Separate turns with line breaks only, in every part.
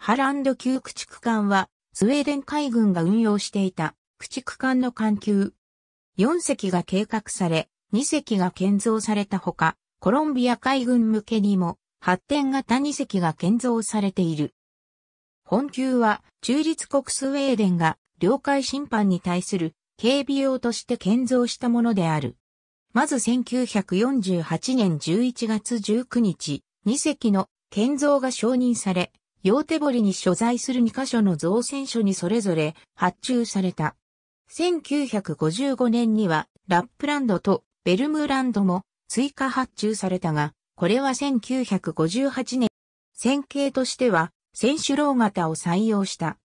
ハランド級駆逐艦は、スウェーデン海軍が運用していた駆逐艦の艦級。4隻が計画され、2隻が建造されたほか、コロンビア海軍向けにも発展型2隻が建造されている。本級は中立国スウェーデンが領海侵犯に対する警備用として建造したものである。まず1948年11月19日、2隻の建造が承認され、両手堀に所在する2カ所の造船所にそれぞれ発注された。1955年にはラップランドとベルムランドも追加発注されたが、これは1958年、線形としては選手ロー型を採用した。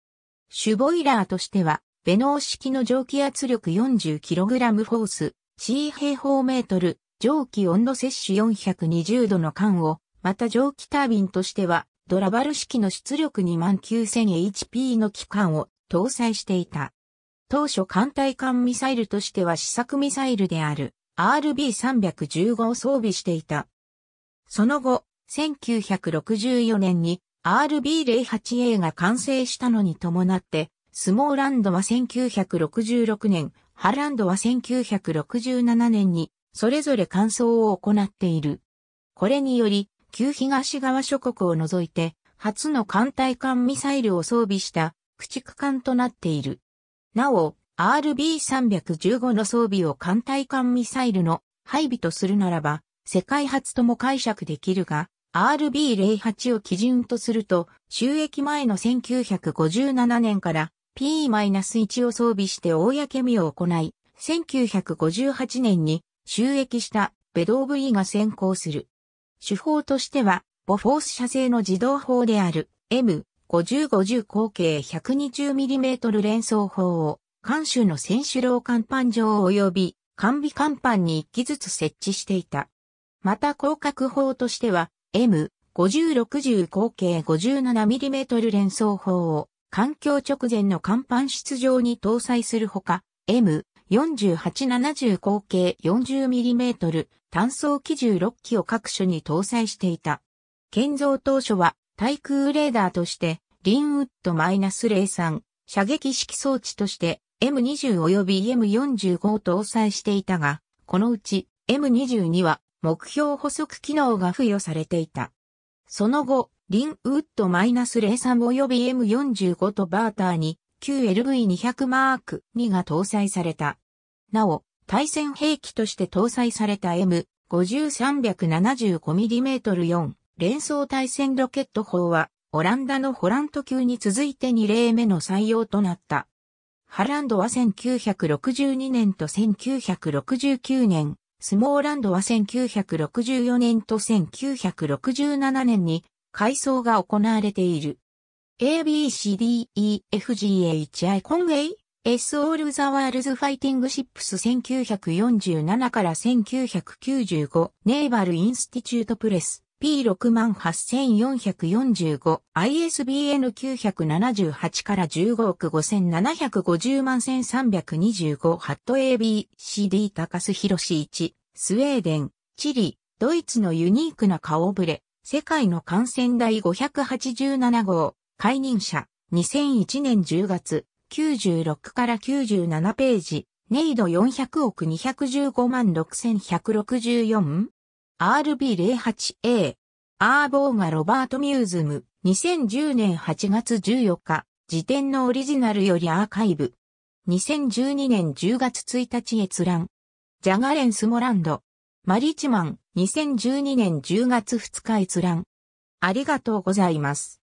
シュボイラーとしては、ベノー式の蒸気圧力 40kg フォース、C 平方メートル、蒸気温度摂取420度の缶を、また蒸気タービンとしては、ドラバル式の出力 29000HP の機関を搭載していた。当初艦隊艦ミサイルとしては試作ミサイルである RB315 を装備していた。その後、1964年に RB08A が完成したのに伴って、スモーランドは1966年、ハランドは1967年に、それぞれ完走を行っている。これにより、旧東側諸国を除いて、初の艦隊艦ミサイルを装備した駆逐艦となっている。なお、RB315 の装備を艦隊艦ミサイルの配備とするならば、世界初とも解釈できるが、RB08 を基準とすると、収益前の1957年から P-1 を装備して公見を行い、1958年に収益したベドーブイが先行する。手法としては、ボフォース社製の自動砲である M5050 口径 120mm 連装砲を、艦首の選手楼甲板上及び、完備甲板に1機ずつ設置していた。また広角砲としては、M5060 口径 57mm 連装砲を、環境直前の甲板出場に搭載するほか、M 4870口径 40mm 単装機銃6機を各所に搭載していた。建造当初は対空レーダーとしてリンウッド -03 射撃式装置として M20 及び M45 を搭載していたが、このうち M22 は目標補足機能が付与されていた。その後、リンウッド -03 及び M45 とバーターに QLV200 マーク2が搭載された。なお、対戦兵器として搭載された M5375mm4 連装対戦ロケット砲は、オランダのホラント級に続いて2例目の採用となった。ハランドは1962年と1969年、スモーランドは1964年と1967年に改装が行われている。ABCDEFGHI コンウェイ S. All the World's Fighting Ships 1947から1995ネイバルインスティチュートプレス P68445 ISBN 978から15億5750万1325ハット ABCD 高須博1スウェーデン、チリ、ドイツのユニークな顔ぶれ世界の感染第587号解任者2001年10月96から97ページ、ネイド400億215万 6164?RB08A。アーボーガ・ロバート・ミューズム、2010年8月14日、辞典のオリジナルよりアーカイブ。2012年10月1日閲覧。ジャガレンス・モランド。マリチマン、2012年10月2日閲覧。ありがとうございます。